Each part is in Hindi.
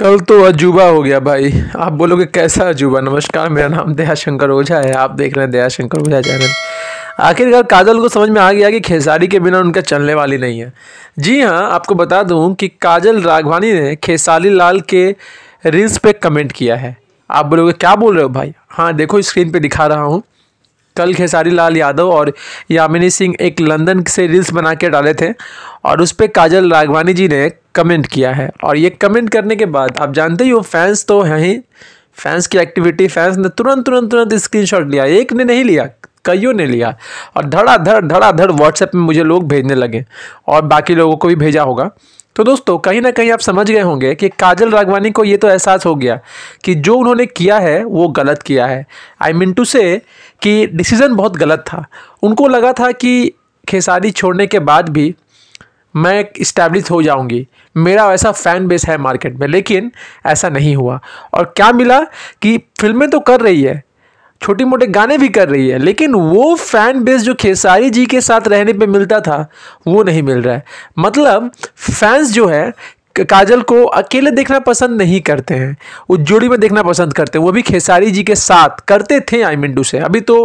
कल तो अजूबा हो गया भाई आप बोलोगे कैसा अजूबा नमस्कार मेरा नाम दया शंकर ओझा है आप देख रहे हैं दया शंकर ओझा चैनल आखिरकार काजल को समझ में आ गया कि खेसारी के बिना उनका चलने वाली नहीं है जी हाँ आपको बता दूँ कि काजल राघवानी ने खेसारी लाल के रिल्स पे कमेंट किया है आप बोलोगे क्या बोल रहे हो भाई हाँ देखो स्क्रीन पर दिखा रहा हूँ कल खेसारी लाल यादव और यामिनी सिंह एक लंदन से रील्स बना के डाले थे और उस पर काजल राघवानी जी ने कमेंट किया है और ये कमेंट करने के बाद आप जानते ही हो फैंस तो हैं ही फैंस की एक्टिविटी फैंस ने तुरंत तुरंत तुरंत स्क्रीनशॉट लिया एक ने नहीं लिया कईयों ने लिया और धड़ाधड़ धड़ाधड़ व्हाट्सएप में मुझे लोग भेजने लगे और बाकी लोगों को भी भेजा होगा तो दोस्तों कहीं ना कहीं आप समझ गए होंगे कि काजल राघवानी को ये तो एहसास हो गया कि जो उन्होंने किया है वो गलत किया है आई मीन टू से कि डिसीज़न बहुत गलत था उनको लगा था कि खेसारी छोड़ने के बाद भी मैं इस्टेब्लिश हो जाऊंगी मेरा वैसा फ़ैन बेस है मार्केट में लेकिन ऐसा नहीं हुआ और क्या मिला कि फिल्में तो कर रही है छोटे मोटे गाने भी कर रही है लेकिन वो फ़ैन बेस जो खेसारी जी के साथ रहने पे मिलता था वो नहीं मिल रहा है मतलब फैंस जो है काजल को अकेले देखना पसंद नहीं करते हैं वो जोड़ी में देखना पसंद करते हैं वो भी खेसारी जी के साथ करते थे आई मिंडू से अभी तो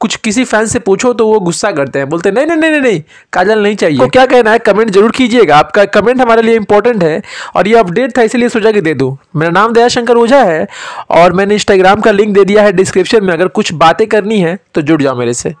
कुछ किसी फैन से पूछो तो वो गुस्सा करते हैं बोलते नहीं नहीं नहीं नहीं नहीं काजल नहीं चाहिए तो क्या कहना है कमेंट जरूर कीजिएगा आपका कमेंट हमारे लिए इंपॉर्टेंट है और ये अपडेट था इसीलिए सोचा कि दे दूँ मेरा नाम दयाशंकर ओझा है और मैंने इंस्टाग्राम का लिंक दे दिया है डिस्क्रिप्शन में अगर कुछ बातें करनी है तो जुड़ जाओ मेरे से